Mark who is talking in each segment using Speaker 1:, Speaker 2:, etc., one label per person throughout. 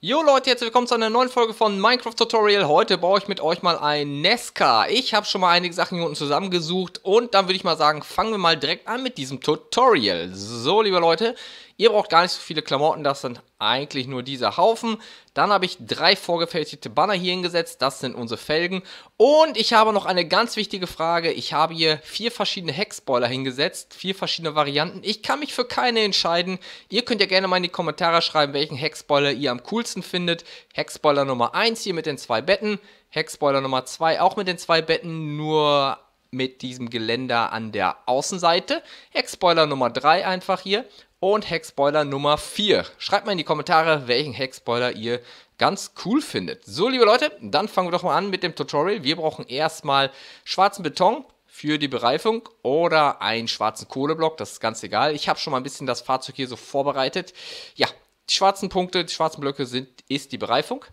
Speaker 1: Jo Leute, herzlich willkommen zu einer neuen Folge von Minecraft Tutorial. Heute baue ich mit euch mal ein Nesca. Ich habe schon mal einige Sachen hier unten zusammengesucht und dann würde ich mal sagen, fangen wir mal direkt an mit diesem Tutorial. So, liebe Leute, Ihr braucht gar nicht so viele Klamotten, das sind eigentlich nur diese Haufen. Dann habe ich drei vorgefertigte Banner hier hingesetzt, das sind unsere Felgen. Und ich habe noch eine ganz wichtige Frage. Ich habe hier vier verschiedene Heckspoiler hingesetzt, vier verschiedene Varianten. Ich kann mich für keine entscheiden. Ihr könnt ja gerne mal in die Kommentare schreiben, welchen Heckspoiler ihr am coolsten findet. Heckspoiler Nummer 1 hier mit den zwei Betten, Heckspoiler Nummer 2 auch mit den zwei Betten, nur mit diesem Geländer an der Außenseite. Heckspoiler Nummer 3 einfach hier und Hackspoiler Nummer 4. Schreibt mal in die Kommentare, welchen Hackspoiler ihr ganz cool findet. So, liebe Leute, dann fangen wir doch mal an mit dem Tutorial. Wir brauchen erstmal schwarzen Beton für die Bereifung oder einen schwarzen Kohleblock, das ist ganz egal. Ich habe schon mal ein bisschen das Fahrzeug hier so vorbereitet. Ja, die schwarzen Punkte, die schwarzen Blöcke sind, ist die Bereifung.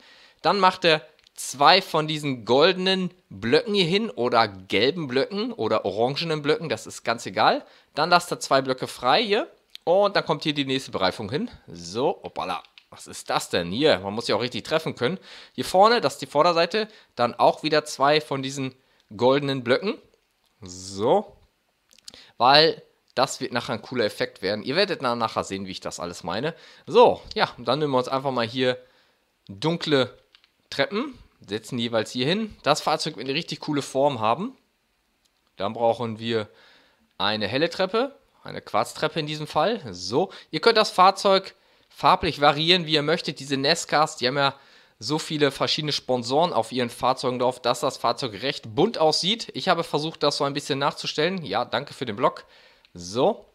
Speaker 1: Dann macht er zwei von diesen goldenen Blöcken hier hin oder gelben Blöcken oder orangenen Blöcken, das ist ganz egal. Dann lasst er zwei Blöcke frei hier und dann kommt hier die nächste Bereifung hin. So, hoppala. Was ist das denn hier? Man muss ja auch richtig treffen können. Hier vorne, das ist die Vorderseite. Dann auch wieder zwei von diesen goldenen Blöcken. So. Weil das wird nachher ein cooler Effekt werden. Ihr werdet dann nachher sehen, wie ich das alles meine. So, ja, dann nehmen wir uns einfach mal hier dunkle Treppen. Setzen jeweils hier hin. Das Fahrzeug wird eine richtig coole Form haben. Dann brauchen wir eine helle Treppe eine Quarztreppe in diesem Fall. So, ihr könnt das Fahrzeug farblich variieren, wie ihr möchtet. Diese Nescars, die haben ja so viele verschiedene Sponsoren auf ihren Fahrzeugen drauf, dass das Fahrzeug recht bunt aussieht. Ich habe versucht, das so ein bisschen nachzustellen. Ja, danke für den Block. So.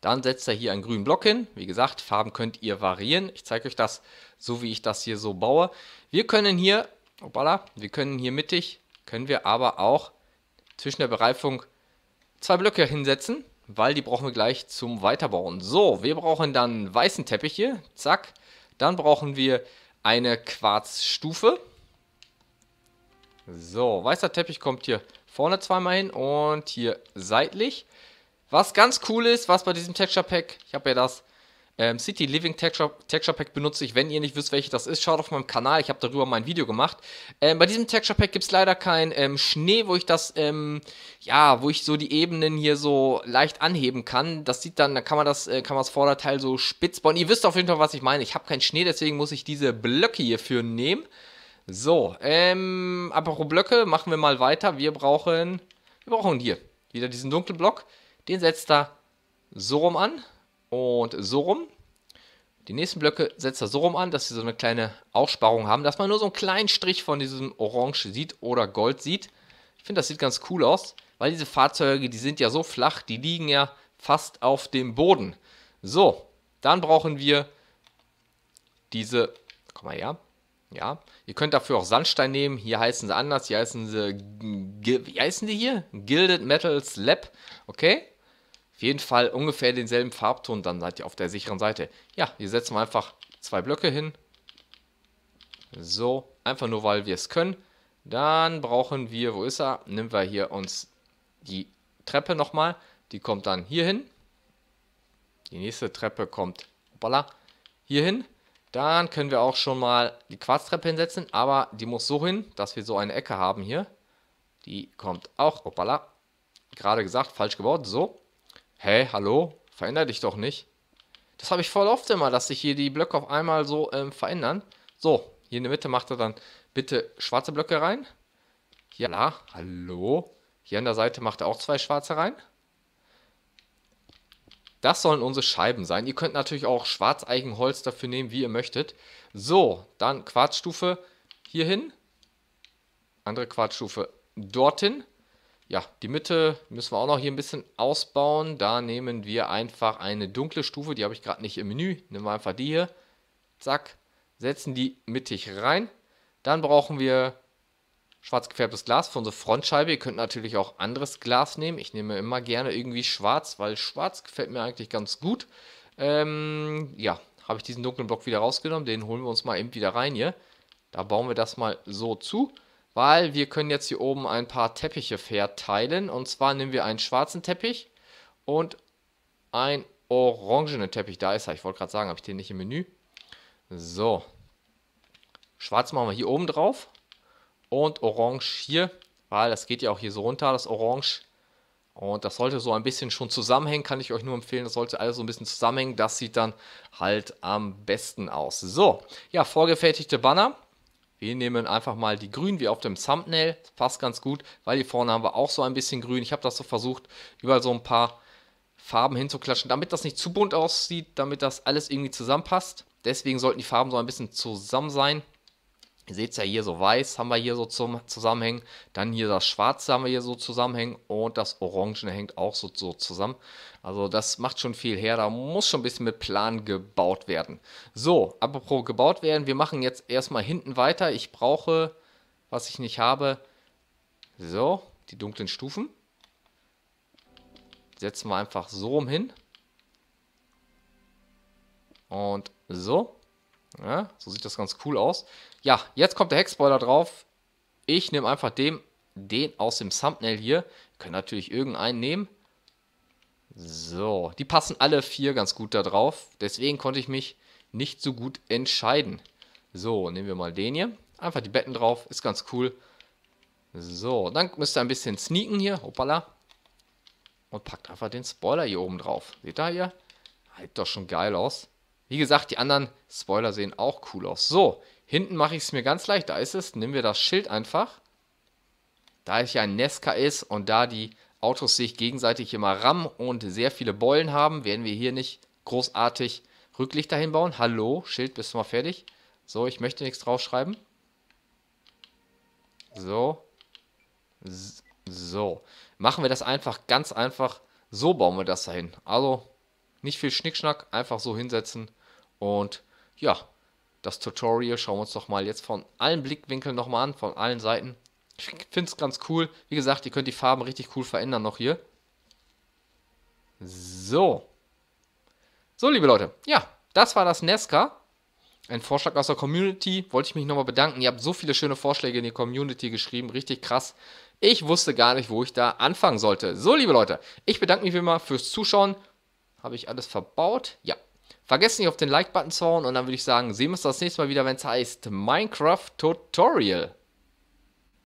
Speaker 1: Dann setzt er hier einen grünen Block hin. Wie gesagt, Farben könnt ihr variieren. Ich zeige euch das so, wie ich das hier so baue. Wir können hier, hoppala, wir können hier mittig, können wir aber auch zwischen der Bereifung zwei Blöcke hinsetzen, weil die brauchen wir gleich zum Weiterbauen. So, wir brauchen dann weißen Teppich hier, zack. Dann brauchen wir eine Quarzstufe. So, weißer Teppich kommt hier vorne zweimal hin und hier seitlich. Was ganz cool ist, was bei diesem Texture Pack, ich habe ja das ähm, City Living Texture, Texture Pack benutze ich. Wenn ihr nicht wisst, welche das ist, schaut auf meinem Kanal. Ich habe darüber mein Video gemacht. Ähm, bei diesem Texture Pack gibt es leider keinen ähm, Schnee, wo ich das, ähm, ja, wo ich so die Ebenen hier so leicht anheben kann. Das sieht dann, da kann man das, äh, kann man das Vorderteil so spitz bauen. Ihr wisst auf jeden Fall, was ich meine. Ich habe keinen Schnee, deswegen muss ich diese Blöcke hierfür nehmen. So, ähm, apropos Blöcke, machen wir mal weiter. Wir brauchen, wir brauchen hier wieder diesen dunklen Block. Den setzt er so rum an und so rum. Die nächsten Blöcke setzt er so rum an, dass sie so eine kleine Aussparung haben, dass man nur so einen kleinen Strich von diesem Orange sieht oder Gold sieht. Ich finde, das sieht ganz cool aus, weil diese Fahrzeuge, die sind ja so flach, die liegen ja fast auf dem Boden. So, dann brauchen wir diese, komm mal her, ja, ihr könnt dafür auch Sandstein nehmen, hier heißen sie anders, hier heißen sie, wie heißen die hier? Gilded Metals Lab, okay, auf jeden Fall ungefähr denselben Farbton, dann seid ihr auf der sicheren Seite. Ja, hier setzen wir einfach zwei Blöcke hin. So, einfach nur, weil wir es können. Dann brauchen wir, wo ist er? Nehmen wir hier uns die Treppe nochmal. Die kommt dann hier hin. Die nächste Treppe kommt, hoppala, hier hin. Dann können wir auch schon mal die Quarztreppe hinsetzen, aber die muss so hin, dass wir so eine Ecke haben hier. Die kommt auch, hoppala, gerade gesagt, falsch gebaut, so hä, hallo? Veränder dich doch nicht. Das habe ich voll oft immer, dass sich hier die Blöcke auf einmal so ähm, verändern. So, hier in der Mitte macht er dann bitte schwarze Blöcke rein. Hier, la, hallo. Hier an der Seite macht er auch zwei schwarze rein. Das sollen unsere Scheiben sein. Ihr könnt natürlich auch Schwarzeigenholz dafür nehmen, wie ihr möchtet. So, dann Quarzstufe hierhin. Andere Quarzstufe dorthin. Ja, die Mitte müssen wir auch noch hier ein bisschen ausbauen. Da nehmen wir einfach eine dunkle Stufe, die habe ich gerade nicht im Menü. Nehmen wir einfach die hier. Zack, setzen die mittig rein. Dann brauchen wir schwarz gefärbtes Glas für unsere Frontscheibe. Ihr könnt natürlich auch anderes Glas nehmen. Ich nehme immer gerne irgendwie schwarz, weil schwarz gefällt mir eigentlich ganz gut. Ähm, ja, habe ich diesen dunklen Block wieder rausgenommen. Den holen wir uns mal eben wieder rein hier. Da bauen wir das mal so zu weil wir können jetzt hier oben ein paar Teppiche verteilen. Und zwar nehmen wir einen schwarzen Teppich und einen orangenen Teppich. Da ist er. Ich wollte gerade sagen, habe ich den nicht im Menü? So. Schwarz machen wir hier oben drauf. Und orange hier, weil das geht ja auch hier so runter, das orange. Und das sollte so ein bisschen schon zusammenhängen, kann ich euch nur empfehlen. Das sollte alles so ein bisschen zusammenhängen. Das sieht dann halt am besten aus. So, ja, vorgefertigte Banner. Wir nehmen einfach mal die grün wie auf dem Thumbnail. Das passt ganz gut, weil hier vorne haben wir auch so ein bisschen grün. Ich habe das so versucht, überall so ein paar Farben hinzuklatschen, damit das nicht zu bunt aussieht, damit das alles irgendwie zusammenpasst. Deswegen sollten die Farben so ein bisschen zusammen sein. Ihr seht es ja hier so weiß haben wir hier so zum zusammenhängen. Dann hier das Schwarze haben wir hier so zusammenhängen. Und das Orangene hängt auch so, so zusammen. Also das macht schon viel her. Da muss schon ein bisschen mit Plan gebaut werden. So, apropos gebaut werden. Wir machen jetzt erstmal hinten weiter. Ich brauche, was ich nicht habe. So, die dunklen Stufen. Setzen wir einfach so rum hin. Und so. Ja, so sieht das ganz cool aus. Ja, jetzt kommt der Heckspoiler drauf. Ich nehme einfach dem, den aus dem Thumbnail hier. Können natürlich irgendeinen nehmen. So, die passen alle vier ganz gut da drauf. Deswegen konnte ich mich nicht so gut entscheiden. So, nehmen wir mal den hier. Einfach die Betten drauf, ist ganz cool. So, dann müsst ihr ein bisschen sneaken hier. Hoppala. Und packt einfach den Spoiler hier oben drauf. Seht ihr hier? Halt doch schon geil aus. Wie gesagt, die anderen Spoiler sehen auch cool aus. So, hinten mache ich es mir ganz leicht. Da ist es. Nehmen wir das Schild einfach. Da ich ja ein Nesca ist und da die Autos sich gegenseitig immer rammen und sehr viele Beulen haben, werden wir hier nicht großartig Rücklichter hinbauen. Hallo, Schild, bist du mal fertig? So, ich möchte nichts draufschreiben. So. So. Machen wir das einfach ganz einfach. So bauen wir das dahin. Also, nicht viel Schnickschnack, einfach so hinsetzen und ja, das Tutorial schauen wir uns doch mal jetzt von allen Blickwinkeln nochmal an, von allen Seiten. Ich finde es ganz cool. Wie gesagt, ihr könnt die Farben richtig cool verändern noch hier. So. So, liebe Leute. Ja, das war das Nesca. Ein Vorschlag aus der Community. Wollte ich mich nochmal bedanken. Ihr habt so viele schöne Vorschläge in die Community geschrieben. Richtig krass. Ich wusste gar nicht, wo ich da anfangen sollte. So, liebe Leute, ich bedanke mich wie immer fürs Zuschauen. Habe ich alles verbaut? Ja, Vergesst nicht auf den Like-Button zu hauen und dann würde ich sagen, sehen wir uns das nächste Mal wieder, wenn es heißt Minecraft Tutorial.